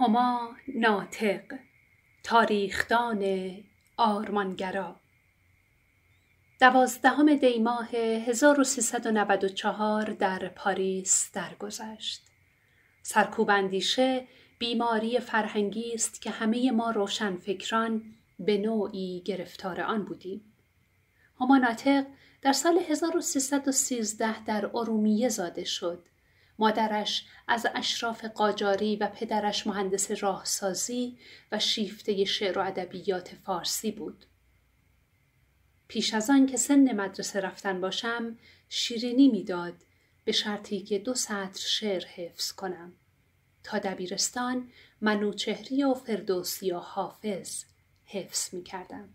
هما ناطق تاریخدان آرمانگرا دوازدهم دی ماه 1394 در پاریس درگذشت. سرکوب اندیشه بیماری فرهنگی است که همه ما روشنفکران به نوعی گرفتار آن بودیم. هما ناطق در سال 1313 در ارومیه زاده شد مادرش از اشراف قاجاری و پدرش مهندس راهسازی و شیفته شعر و ادبیات فارسی بود. پیش از آن که سن مدرسه رفتن باشم شیرینی میداد به شرطی که دو سطر شعر حفظ کنم تا دبیرستان منوچهری و فردوسی و حافظ حفظ می کردم.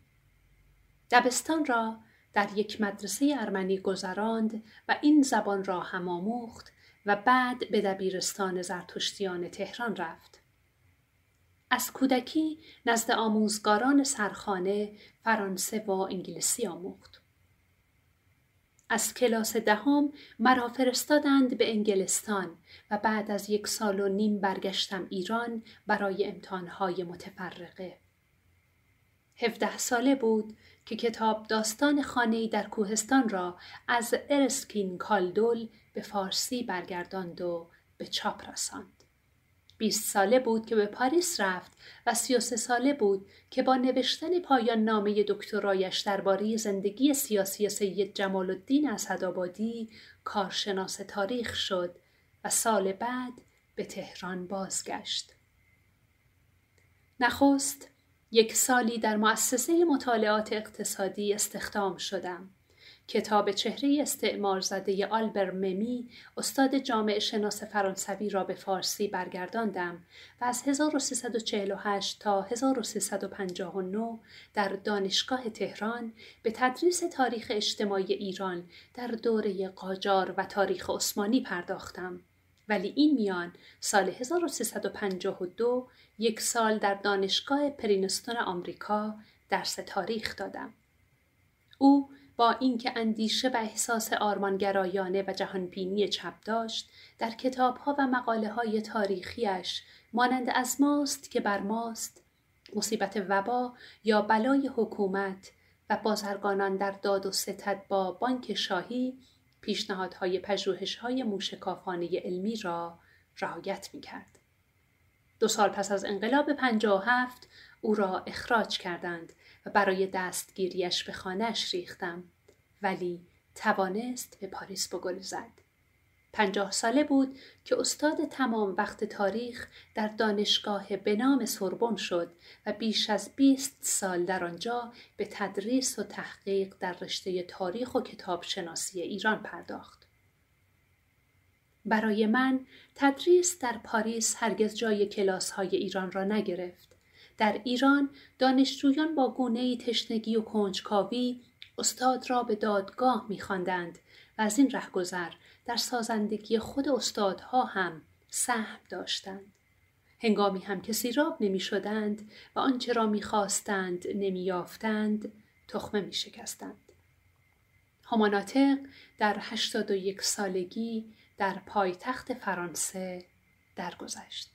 دبستان را در یک مدرسه ارمنی گذراند و این زبان را هم آموخت و بعد به دبیرستان زرتشتیان تهران رفت. از کودکی نزد آموزگاران سرخانه فرانسه و انگلیسی آموخت. از کلاس دهم مرا فرستادند به انگلستان و بعد از یک سال و نیم برگشتم ایران برای امتحانهای متفرقه. هفده ساله بود که کتاب داستان خانه‌ای در کوهستان را از ارسکین کالدول به فارسی برگرداند و به چاپ رساند. 20 ساله بود که به پاریس رفت و 33 ساله بود که با نوشتن پایان نامه دکترایش درباره زندگی سیاسی سید جمال الدین هدابادی کارشناس تاریخ شد و سال بعد به تهران بازگشت. نخست یک سالی در مؤسسه مطالعات اقتصادی استخدام شدم. کتاب چهره استعمار زده آلبر ممی استاد جامعه شناس فرانسوی را به فارسی برگرداندم و از 1348 تا 1359 در دانشگاه تهران به تدریس تاریخ اجتماعی ایران در دوره قاجار و تاریخ عثمانی پرداختم. ولی این میان سال 1352 یک سال در دانشگاه پرینستون آمریکا درس تاریخ دادم. او با اینکه اندیشه و احساس آرمانگرایانه و جهانبینی چپ داشت در کتابها و مقاله های تاریخیش مانند از ماست که بر ماست مصیبت وبا یا بلای حکومت و بازرگانان در داد و ستد با بانک شاهی پیشنهادهای پژوهش‌های موشکافانه علمی را رعایت میکرد. دو سال پس از انقلاب 57 او را اخراج کردند و برای دستگیریش به خانهاش ریختم ولی توانست به پاریس بگل پنجاه ساله بود که استاد تمام وقت تاریخ در دانشگاه به نام شد و بیش از 20 سال در آنجا به تدریس و تحقیق در رشته تاریخ و کتابشناسی ایران پرداخت. برای من تدریس در پاریس هرگز جای کلاس های ایران را نگرفت. در ایران دانشجویان با گونه تشنگی و کنجکاوی استاد را به دادگاه میخواندند و از این رهگذر در سازندگی خود استادها هم سهم داشتند هنگامی هم که سیراب نمی شدند و آنچه را می خواستند نمی یافتند تخمه می شکستند هماناتق در 81 سالگی در پایتخت فرانسه درگذشت